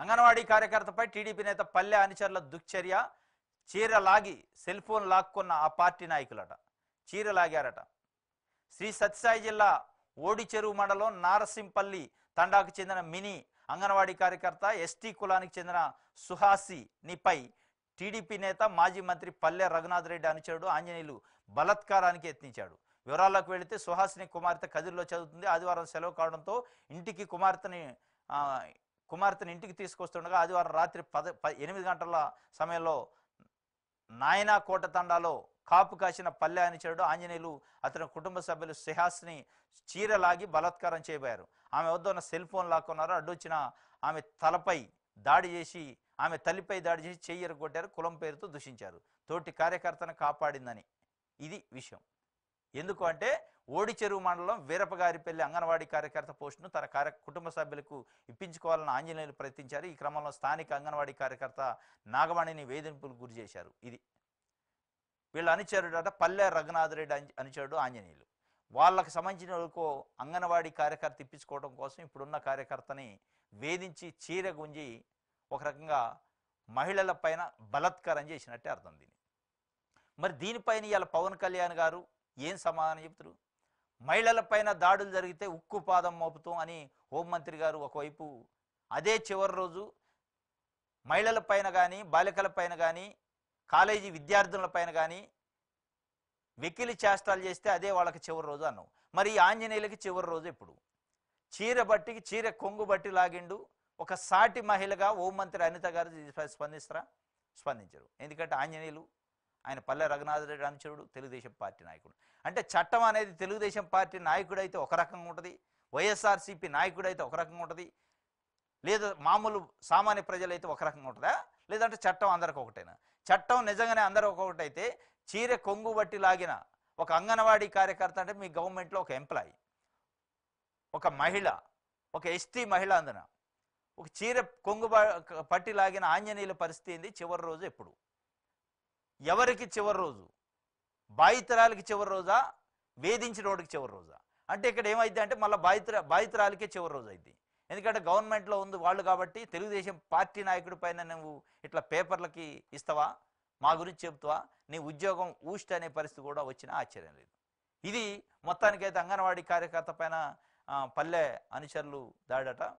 anganwadi కార్యకర్తపై TDP నేత పల్లె అనుచరుల దుశ్చర్య చీర లాగి సెల్ ఫోన్ లాక్కున్న ఆ పార్టీ నాయకులట చీర లాగారట శ్రీ సత్యసాయి జిల్లా ఓడిచెరువు మండలం నారసింపల్లి తండాకు చెందిన మినీ అంగన్వాడీ కార్యకర్త ఎస్టీ కులానికి చెందిన సుహాసినిపై టీడీపీ నేత మాజీ మంత్రి పల్లె రఘునాథ్ రెడ్డి అనుచరుడు ఆంజనేయులు బలత్కారానికి యత్నించాడు వివరాల్లోకి వెళితే సుహాసిని కుమార్తె కదిరిలో చదువుతుంది ఆదివారం సెలవు కావడంతో ఇంటికి కుమార్తెని కుమార్తెను ఇంటికి తీసుకొస్తుండగా ఆదివారం రాత్రి పద ఎనిమిది గంటల సమయంలో నాయనా కోట తండాలో కాపు కాసిన పల్లె అని చెడు ఆంజనేయులు అతని కుటుంబ సభ్యులు సుహాస్ని చీరలాగి బలాత్కారం చేయబోయారు ఆమె వద్ద ఉన్న సెల్ ఫోన్ లాక్కున్నారు అడ్డొచ్చిన ఆమె తలపై దాడి చేసి ఆమె తల్లిపై దాడి చేసి చెయ్యరు కొట్టారు కులం పేరుతో దూషించారు తోటి కార్యకర్తను కాపాడిందని ఇది విషయం ఎందుకు అంటే ఓడిచెరువు మండలం వీరపగారిపల్లి అంగన్వాడీ కార్యకర్త పోస్టును తన కార్య కుటుంబ సభ్యులకు ఇప్పించుకోవాలని ఆంజనేయులు ప్రయత్నించారు ఈ క్రమంలో స్థానిక అంగన్వాడీ కార్యకర్త నాగవాణిని వేధింపులు గురి చేశారు ఇది వీళ్ళ అంటే పల్లె రఘునాథరెడ్డి రెడ్డి అనుచరుడు ఆంజనేయులు వాళ్ళకు సంబంధించిన వాళ్ళకు అంగన్వాడీ కార్యకర్త ఇప్పించుకోవడం కోసం ఇప్పుడున్న కార్యకర్తని వేధించి చీర గుంజి ఒక రకంగా మహిళల పైన బలత్కారం చేసినట్టే అర్థం దీన్ని మరి దీనిపైన ఇవాళ పవన్ కళ్యాణ్ గారు ఏం సమాధానం చెప్తారు మహిళలపైన దాడులు జరిగితే ఉక్కు పాదం మోపుతాం అని హోంమంత్రి గారు ఒకవైపు అదే చివరి రోజు మహిళలపైన కానీ బాలికలపైన కానీ కాలేజీ విద్యార్థులపైన కానీ వెకిలి చేష్టాలు చేస్తే అదే వాళ్ళకి చివరి రోజు అన్నావు మరి ఆంజనేయులకి చివరి రోజు ఎప్పుడు చీర బట్టికి చీర కొంగు బట్టి లాగిండు ఒక సాటి మహిళగా హోంమంత్రి అనిత గారు స్పందిస్తారా స్పందించరు ఎందుకంటే ఆంజనేయులు ఆయన పల్లె రఘునాథరెడ్డి అనుచరుడు తెలుగుదేశం పార్టీ నాయకుడు అంటే చట్టం అనేది తెలుగుదేశం పార్టీ నాయకుడైతే ఒక రకంగా ఉంటుంది వైఎస్ఆర్సీపీ నాయకుడైతే ఒక రకంగా ఉంటుంది లేదా మామూలు సామాన్య ప్రజలైతే ఒక రకంగా ఉంటుందా లేదంటే చట్టం అందరికి ఒకటేనా చట్టం నిజంగానే అందరూ ఒకటైతే చీర కొంగు బట్టి లాగిన ఒక అంగన్వాడీ కార్యకర్త అంటే మీ గవర్నమెంట్లో ఒక ఎంప్లాయీ ఒక మహిళ ఒక ఎస్టీ మహిళ అందున ఒక చీర కొంగు పట్టి లాగిన ఆంజనేయుల పరిస్థితి ఏంది చివరి రోజు ఎప్పుడు ఎవరికి చివరి రోజు బాయితరాలకి చివరి రోజా వేధించిన వాడికి చివరి రోజా అంటే ఇక్కడ ఏమైంది అంటే మళ్ళీ బాధితుర బాధితురాలకే చివరి రోజు అయింది ఎందుకంటే గవర్నమెంట్లో ఉంది వాళ్ళు కాబట్టి తెలుగుదేశం పార్టీ నాయకుడి పైన నువ్వు ఇట్లా పేపర్లకి ఇస్తావా మా గురించి చెబుతావా నీ ఉద్యోగం ఊస్ట్ అనే పరిస్థితి కూడా వచ్చినా ఆశ్చర్యం లేదు ఇది మొత్తానికైతే అంగన్వాడీ కార్యకర్త పైన పల్లె అనుచరులు దాడట